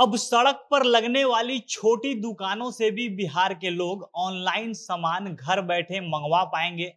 अब सड़क पर लगने वाली छोटी दुकानों से भी बिहार के लोग ऑनलाइन सामान घर बैठे मंगवा पाएंगे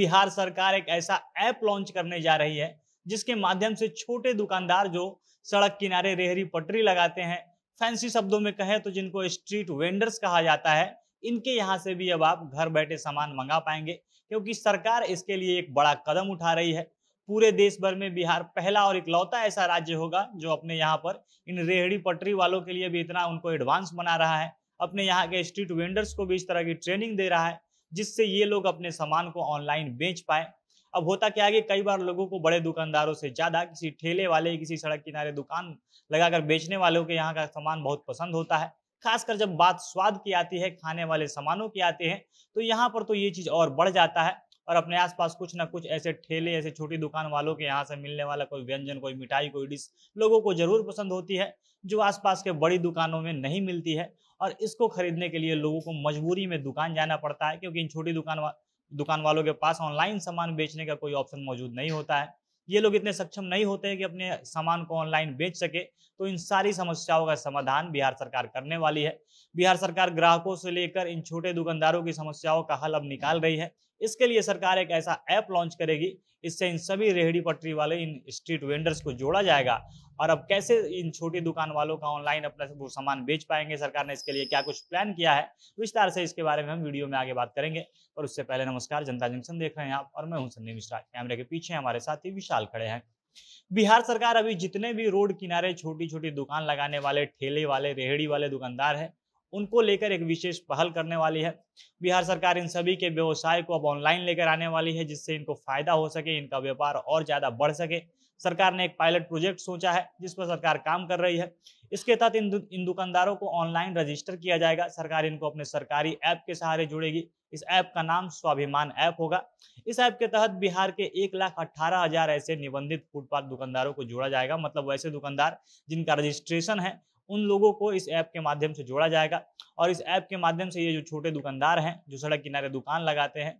बिहार सरकार एक ऐसा ऐप लॉन्च करने जा रही है जिसके माध्यम से छोटे दुकानदार जो सड़क किनारे रेहरी पटरी लगाते हैं फैंसी शब्दों में कहें तो जिनको स्ट्रीट वेंडर्स कहा जाता है इनके यहाँ से भी अब आप घर बैठे सामान मंगा पाएंगे क्योंकि सरकार इसके लिए एक बड़ा कदम उठा रही है पूरे देश भर में बिहार पहला और इकलौता ऐसा राज्य होगा जो अपने यहाँ पर इन रेहड़ी पटरी वालों के लिए भी इतना उनको एडवांस बना रहा है अपने यहाँ के स्ट्रीट वेंडर्स को भी इस तरह की ट्रेनिंग दे रहा है जिससे ये लोग अपने सामान को ऑनलाइन बेच पाए अब होता क्या है कि कई बार लोगों को बड़े दुकानदारों से ज़्यादा किसी ठेले वाले किसी सड़क किनारे दुकान लगाकर बेचने वालों के यहाँ का सामान बहुत पसंद होता है खासकर जब बात स्वाद की आती है खाने वाले सामानों की आती है तो यहाँ पर तो ये चीज़ और बढ़ जाता है और अपने आसपास कुछ ना कुछ ऐसे ठेले ऐसे छोटी दुकान वालों के यहाँ से मिलने वाला कोई व्यंजन कोई मिठाई कोई डिश लोगों को जरूर पसंद होती है जो आसपास के बड़ी दुकानों में नहीं मिलती है और इसको खरीदने के लिए लोगों को मजबूरी में दुकान जाना पड़ता है क्योंकि इन छोटी दुकान वा, दुकान वालों के पास ऑनलाइन सामान बेचने का कोई ऑप्शन मौजूद नहीं होता है ये लोग इतने सक्षम नहीं होते हैं कि अपने सामान को ऑनलाइन बेच सके तो इन सारी समस्याओं का समाधान बिहार सरकार करने वाली है बिहार सरकार ग्राहकों से लेकर इन छोटे दुकानदारों की समस्याओं का हल अब निकाल रही है इसके लिए सरकार एक ऐसा ऐप लॉन्च करेगी इससे इन सभी रेहड़ी पटरी वाले इन स्ट्रीट वेंडर्स को जोड़ा जाएगा और अब कैसे इन छोटी दुकान वालों का ऑनलाइन अपना सामान बेच पाएंगे सरकार ने इसके लिए क्या कुछ प्लान किया है विस्तार से इसके बारे में हम वीडियो में आगे बात करेंगे और उससे पहले नमस्कार जनता जंक्शन देख रहे हैं आप और मैं हूं सन्नी मिश्रा कैमरे के पीछे हमारे साथी विशाल खड़े हैं बिहार सरकार अभी जितने भी रोड किनारे छोटी छोटी दुकान लगाने वाले ठेले वाले रेहड़ी वाले दुकानदार है उनको लेकर एक विशेष पहल करने वाली है बिहार सरकार इन सभी के व्यवसाय को अब ऑनलाइन लेकर आने वाली है जिससे इनको फायदा हो सके इनका व्यापार और ज्यादा बढ़ सके सरकार ने एक पायलट प्रोजेक्ट सोचा है जिस पर सरकार काम कर रही है इसके तहत इन, इन दुकानदारों को ऑनलाइन रजिस्टर किया जाएगा सरकार इनको अपने सरकारी ऐप के सहारे जुड़ेगी इस ऐप का नाम स्वाभिमान ऐप होगा इस ऐप के तहत बिहार के एक लाख अट्ठारह हजार ऐसे निबंधित फुटपाथ दुकानदारों को जोड़ा जाएगा मतलब वैसे दुकानदार जिनका रजिस्ट्रेशन है उन लोगों को इस ऐप के माध्यम से जोड़ा जाएगा और इस ऐप के माध्यम से ये जो छोटे दुकानदार हैं जो सड़क किनारे दुकान लगाते हैं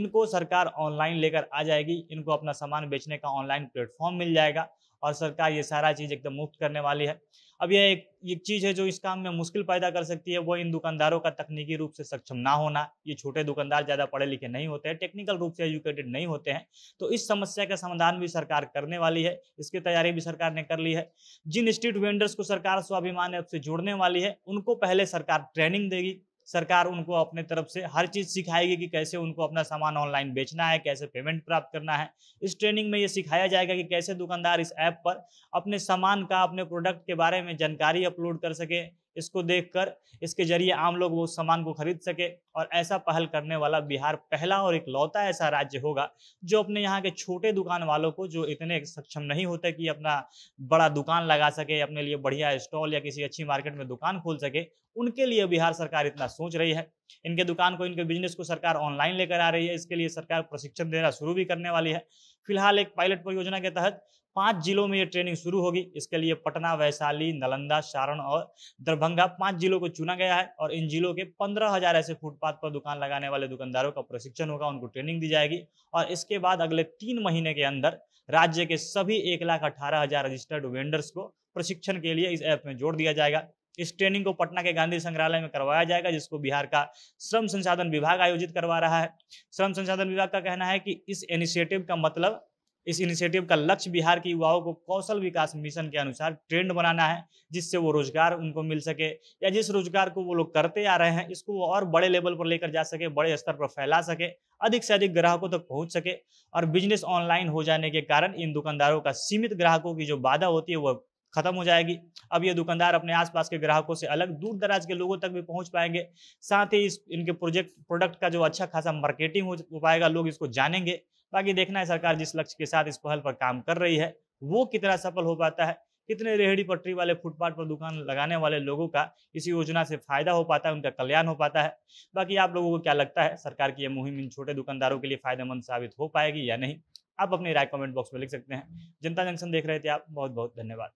इनको सरकार ऑनलाइन लेकर आ जाएगी इनको अपना सामान बेचने का ऑनलाइन प्लेटफॉर्म मिल जाएगा और सरकार ये सारा चीज़ एकदम मुफ्त करने वाली है अब यह एक एक चीज़ है जो इस काम में मुश्किल पैदा कर सकती है वो इन दुकानदारों का तकनीकी रूप से सक्षम ना होना ये छोटे दुकानदार ज़्यादा पढ़े लिखे नहीं होते हैं टेक्निकल रूप से एजुकेटेड नहीं होते हैं तो इस समस्या का समाधान भी सरकार करने वाली है इसकी तैयारी भी सरकार ने कर ली है जिन स्ट्रीट वेंडर्स को सरकार स्वाभिमान ऐप से जोड़ने वाली है उनको पहले सरकार ट्रेनिंग देगी सरकार उनको अपने तरफ से हर चीज़ सिखाएगी कि कैसे उनको अपना सामान ऑनलाइन बेचना है कैसे पेमेंट प्राप्त करना है इस ट्रेनिंग में ये सिखाया जाएगा कि कैसे दुकानदार इस ऐप पर अपने सामान का अपने प्रोडक्ट के बारे में जानकारी अपलोड कर सके इसको देखकर इसके जरिए आम लोग वो सामान को खरीद सके और ऐसा पहल करने वाला बिहार पहला और इकलौता ऐसा राज्य होगा जो अपने यहाँ के छोटे दुकान वालों को जो इतने सक्षम नहीं होते कि अपना बड़ा दुकान लगा सके अपने लिए बढ़िया स्टॉल या किसी अच्छी मार्केट में दुकान खोल सके उनके लिए बिहार सरकार इतना सोच रही है इनके दुकान को इनके बिजनेस को सरकार ऑनलाइन लेकर आ रही है इसके लिए सरकार प्रशिक्षण देना शुरू भी करने वाली है फिलहाल एक पायलट परियोजना के तहत पांच जिलों में ये ट्रेनिंग शुरू होगी इसके लिए पटना वैशाली नालंदा सारण और दरभंगा पांच जिलों को चुना गया है और इन जिलों के पंद्रह हजार ऐसे फुटपाथ पर दुकान लगाने वाले दुकानदारों का प्रशिक्षण होगा उनको ट्रेनिंग दी जाएगी और इसके बाद अगले तीन महीने के अंदर राज्य के सभी एक लाख अठारह हजार रजिस्टर्ड वेंडर्स को प्रशिक्षण के लिए इस ऐप में जोड़ दिया जाएगा इस ट्रेनिंग को पटना के गांधी संग्रहालय में करवाया जाएगा जिसको बिहार का श्रम संसाधन विभाग आयोजित करवा रहा है श्रम संसाधन विभाग का कहना है कि इस इनिशिएटिव का मतलब इस इनिशिएटिव का लक्ष्य बिहार के युवाओं को कौशल विकास मिशन के अनुसार ट्रेंड बनाना है जिससे वो रोजगार उनको मिल सके या जिस रोजगार को वो लोग करते आ रहे हैं इसको वो और बड़े लेवल पर लेकर जा सके बड़े स्तर पर फैला सके अधिक से अधिक ग्राहकों तक पहुंच सके और बिजनेस ऑनलाइन हो जाने के कारण इन दुकानदारों का सीमित ग्राहकों की जो बाधा होती है वह खत्म हो जाएगी अब ये दुकानदार अपने आसपास के ग्राहकों से अलग दूर दराज के लोगों तक भी पहुंच पाएंगे साथ ही इस इनके प्रोजेक्ट प्रोडक्ट का जो अच्छा खासा मार्केटिंग हो पाएगा लोग इसको जानेंगे बाकी देखना है सरकार जिस लक्ष्य के साथ इस पहल पर काम कर रही है वो कितना सफल हो पाता है कितने रेहड़ी पटरी वाले फुटपाथ पर दुकान लगाने वाले लोगों का इस योजना से फायदा हो पाता है उनका कल्याण हो पाता है बाकी आप लोगों को क्या लगता है सरकार की यह मुहिम इन छोटे दुकानदारों के लिए फायदेमंद साबित हो पाएगी या नहीं आप अपनी राय कमेंट बॉक्स में लिख सकते हैं जनता जंक्शन देख रहे थे आप बहुत बहुत धन्यवाद